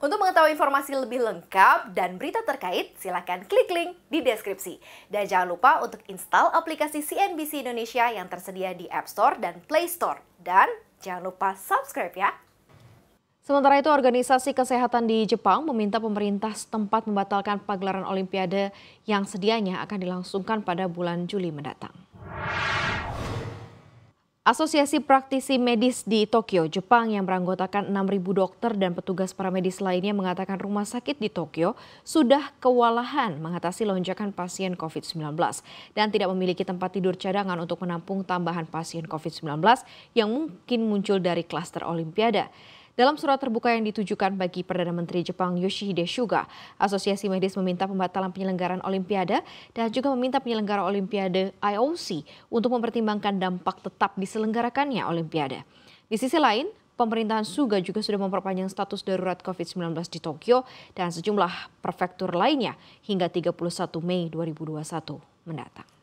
Untuk mengetahui informasi lebih lengkap dan berita terkait, silakan klik link di deskripsi. Dan jangan lupa untuk install aplikasi CNBC Indonesia yang tersedia di App Store dan Play Store. Dan jangan lupa subscribe ya. Sementara itu, Organisasi Kesehatan di Jepang meminta pemerintah setempat membatalkan pagelaran Olimpiade yang sedianya akan dilangsungkan pada bulan Juli mendatang. Asosiasi Praktisi Medis di Tokyo, Jepang yang beranggotakan 6.000 dokter dan petugas paramedis lainnya mengatakan rumah sakit di Tokyo sudah kewalahan mengatasi lonjakan pasien COVID-19 dan tidak memiliki tempat tidur cadangan untuk menampung tambahan pasien COVID-19 yang mungkin muncul dari klaster olimpiade. Dalam surat terbuka yang ditujukan bagi Perdana Menteri Jepang Yoshihide Suga, Asosiasi Medis meminta pembatalan penyelenggaraan Olimpiade dan juga meminta penyelenggara Olimpiade IOC untuk mempertimbangkan dampak tetap diselenggarakannya Olimpiade. Di sisi lain, pemerintahan Suga juga sudah memperpanjang status darurat COVID-19 di Tokyo dan sejumlah prefektur lainnya hingga 31 Mei 2021 mendatang.